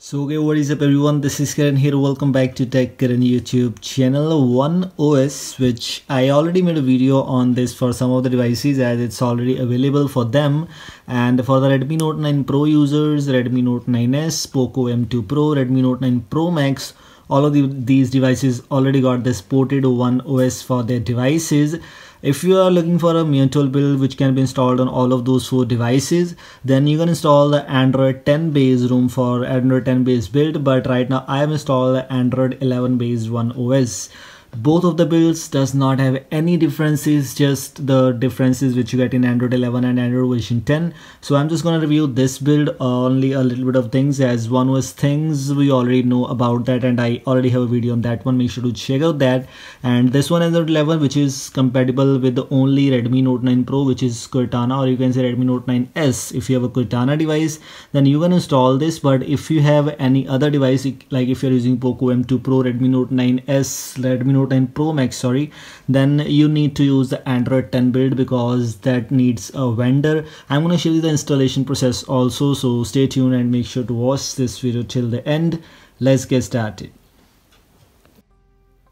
So okay, what is up everyone, this is Karan here, welcome back to Tech Karan YouTube channel. One OS which I already made a video on this for some of the devices as it's already available for them and for the Redmi Note 9 Pro users, Redmi Note 9S, POCO M2 Pro, Redmi Note 9 Pro Max, all of the, these devices already got this ported One OS for their devices if you are looking for a mutual build which can be installed on all of those four devices then you can install the android 10 base room for android 10 base build but right now i am installed the android 11 based one os both of the builds does not have any differences just the differences which you get in android 11 and android version 10 so i'm just going to review this build only a little bit of things as one was things we already know about that and i already have a video on that one make sure to check out that and this one android 11 which is compatible with the only redmi note 9 pro which is cortana or you can say redmi note 9s if you have a cortana device then you can install this but if you have any other device like if you're using poco m2 pro redmi note 9s redmi note Note 10 Pro Max, sorry, then you need to use the Android 10 build because that needs a vendor. I'm going to show you the installation process also. So stay tuned and make sure to watch this video till the end. Let's get started.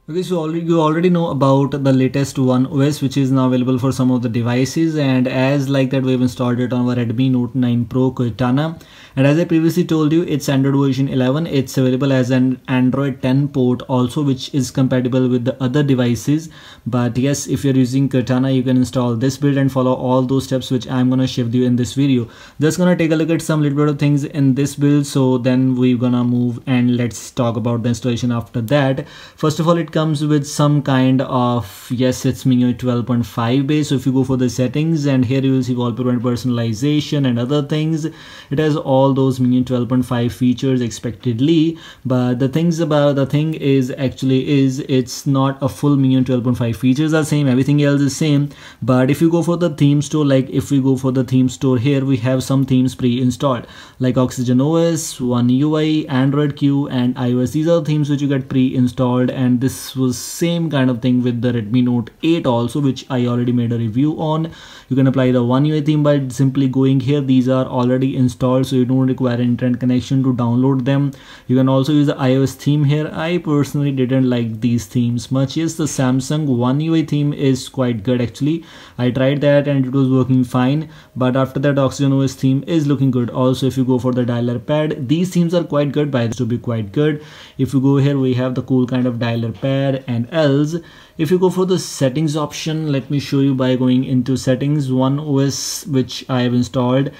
Okay, so you already know about the latest One OS, which is now available for some of the devices. And as like that, we've installed it on our Redmi Note 9 Pro Cortana. And as I previously told you, it's Android version 11. It's available as an Android 10 port also, which is compatible with the other devices. But yes, if you're using Cortana, you can install this build and follow all those steps, which I'm gonna share with you in this video. Just gonna take a look at some little bit of things in this build. So then we're gonna move and let's talk about the installation after that. First of all, it comes with some kind of yes it's MIUI 12.5 base so if you go for the settings and here you will see wallpaper and personalization and other things it has all those MIUI 12.5 features expectedly but the things about the thing is actually is it's not a full MIUI 12.5 features are same everything else is same but if you go for the theme store like if we go for the theme store here we have some themes pre-installed like Oxygen OS, One UI, Android Q and iOS these are the themes which you get pre-installed and this was same kind of thing with the Redmi Note 8 also which I already made a review on you can apply the one UI theme by simply going here these are already installed so you don't require internet connection to download them you can also use the iOS theme here I personally didn't like these themes much yes the Samsung one UI theme is quite good actually I tried that and it was working fine but after that Oxygen OS theme is looking good also if you go for the dialer pad these themes are quite good by this, to be quite good if you go here we have the cool kind of dialer pad and else if you go for the settings option let me show you by going into settings one os which i have installed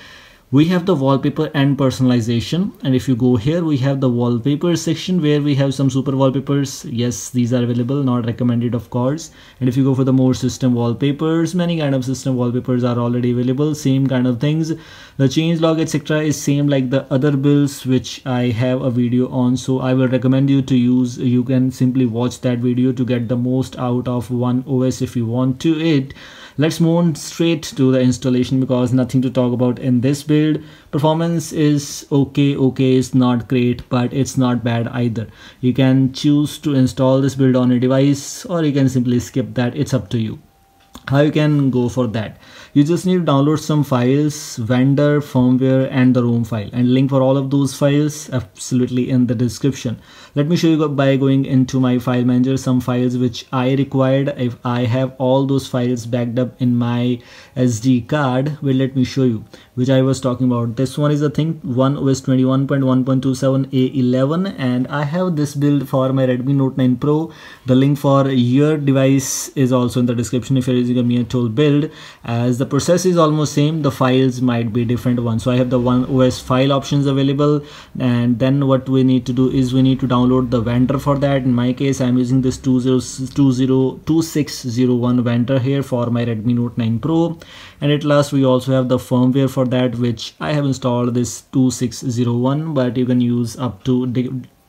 we have the wallpaper and personalization and if you go here we have the wallpaper section where we have some super wallpapers yes these are available not recommended of course and if you go for the more system wallpapers many kind of system wallpapers are already available same kind of things the changelog etc is same like the other bills which i have a video on so i will recommend you to use you can simply watch that video to get the most out of one os if you want to it let's move on straight to the installation because nothing to talk about in this bill build performance is okay okay is not great but it's not bad either you can choose to install this build on a device or you can simply skip that it's up to you how you can go for that you just need to download some files vendor firmware and the rom file and link for all of those files absolutely in the description let me show you by going into my file manager some files which i required if i have all those files backed up in my sd card well let me show you which i was talking about this one is the thing one os 21.1.27 a11 and i have this build for my redmi note 9 pro the link for your device is also in the description if you're using a tool build as the process is almost same the files might be different ones so I have the one OS file options available and then what we need to do is we need to download the vendor for that in my case I'm using this 202601 vendor here for my Redmi Note 9 Pro and at last we also have the firmware for that which I have installed this 2601 but you can use up to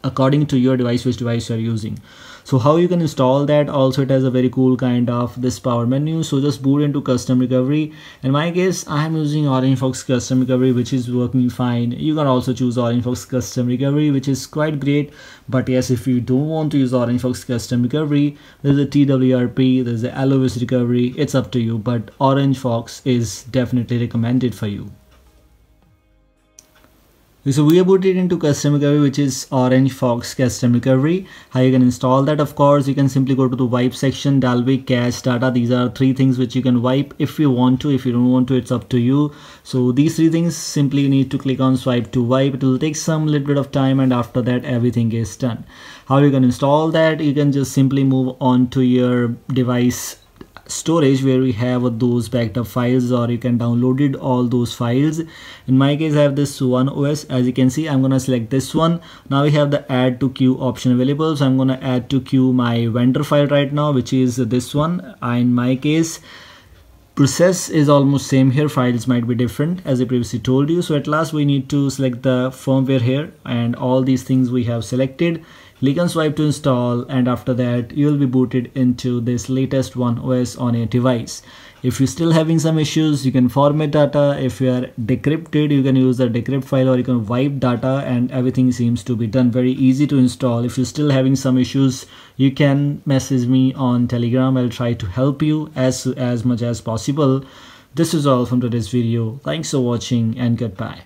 according to your device which device you are using so how you can install that also it has a very cool kind of this power menu so just boot into custom recovery in my case i am using orange fox custom recovery which is working fine you can also choose orange fox custom recovery which is quite great but yes if you don't want to use orange fox custom recovery there's a twrp there's a lovis recovery it's up to you but orange fox is definitely recommended for you so we have put it into custom recovery which is orange fox custom recovery how you can install that of course you can simply go to the wipe section dalvik cache data these are three things which you can wipe if you want to if you don't want to it's up to you so these three things simply you need to click on swipe to wipe it will take some little bit of time and after that everything is done how you can install that you can just simply move on to your device storage where we have those backed up files or you can downloaded all those files in my case i have this one os as you can see i'm gonna select this one now we have the add to queue option available so i'm gonna add to queue my vendor file right now which is this one in my case process is almost same here files might be different as i previously told you so at last we need to select the firmware here and all these things we have selected click on swipe to install and after that you will be booted into this latest one OS on your device. If you're still having some issues you can format data, if you are decrypted you can use the decrypt file or you can wipe data and everything seems to be done very easy to install. If you're still having some issues you can message me on telegram I'll try to help you as, as much as possible. This is all from today's video. Thanks for watching and goodbye.